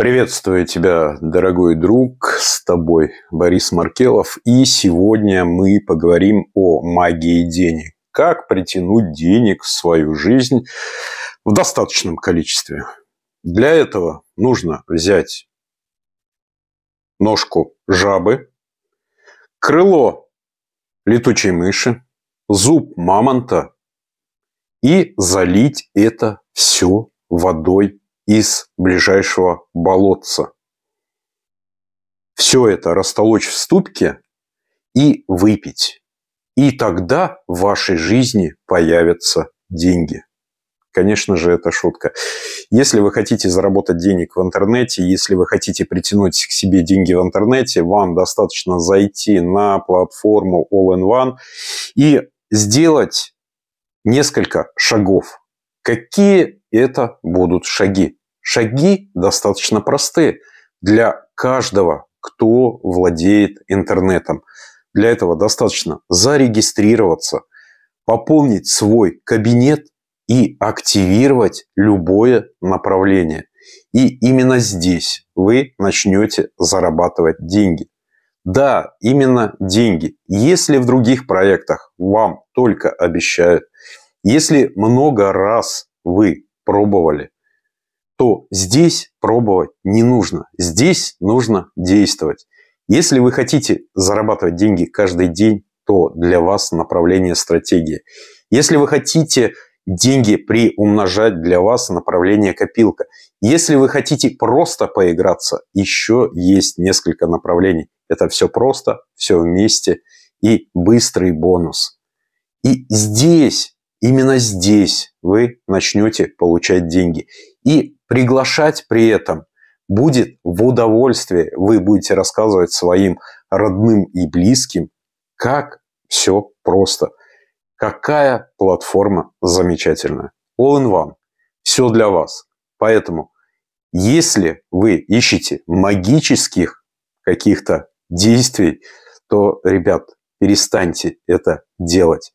Приветствую тебя, дорогой друг, с тобой Борис Маркелов. И сегодня мы поговорим о магии денег. Как притянуть денег в свою жизнь в достаточном количестве. Для этого нужно взять ножку жабы, крыло летучей мыши, зуб мамонта и залить это все водой из ближайшего болотца. Все это растолочь в ступке и выпить. И тогда в вашей жизни появятся деньги. Конечно же, это шутка. Если вы хотите заработать денег в интернете, если вы хотите притянуть к себе деньги в интернете, вам достаточно зайти на платформу All in One и сделать несколько шагов. Какие это будут шаги? Шаги достаточно просты для каждого, кто владеет интернетом. Для этого достаточно зарегистрироваться, пополнить свой кабинет и активировать любое направление. И именно здесь вы начнете зарабатывать деньги. Да, именно деньги. Если в других проектах вам только обещают, если много раз вы пробовали, то здесь пробовать не нужно. Здесь нужно действовать. Если вы хотите зарабатывать деньги каждый день, то для вас направление стратегии. Если вы хотите деньги приумножать, для вас направление копилка. Если вы хотите просто поиграться, еще есть несколько направлений. Это все просто, все вместе и быстрый бонус. И здесь Именно здесь вы начнете получать деньги. И приглашать при этом будет в удовольствие. Вы будете рассказывать своим родным и близким, как все просто. Какая платформа замечательная. All in One. Все для вас. Поэтому, если вы ищете магических каких-то действий, то, ребят, перестаньте это делать.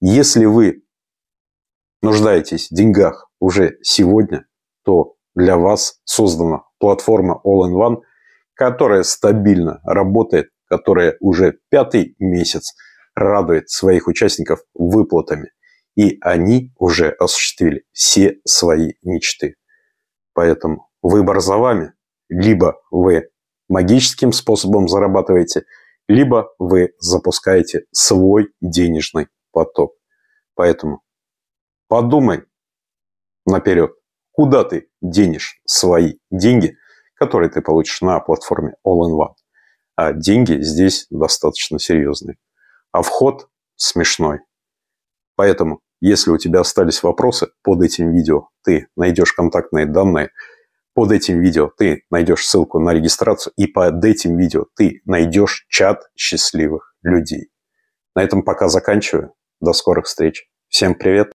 Если вы нуждаетесь в деньгах уже сегодня, то для вас создана платформа All-in-One, которая стабильно работает, которая уже пятый месяц радует своих участников выплатами. И они уже осуществили все свои мечты. Поэтому выбор за вами. Либо вы магическим способом зарабатываете, либо вы запускаете свой денежный поток. Поэтому Подумай наперед, куда ты денешь свои деньги, которые ты получишь на платформе All in One. А деньги здесь достаточно серьезные. А вход смешной. Поэтому, если у тебя остались вопросы под этим видео, ты найдешь контактные данные, под этим видео ты найдешь ссылку на регистрацию, и под этим видео ты найдешь чат счастливых людей. На этом пока заканчиваю. До скорых встреч. Всем привет.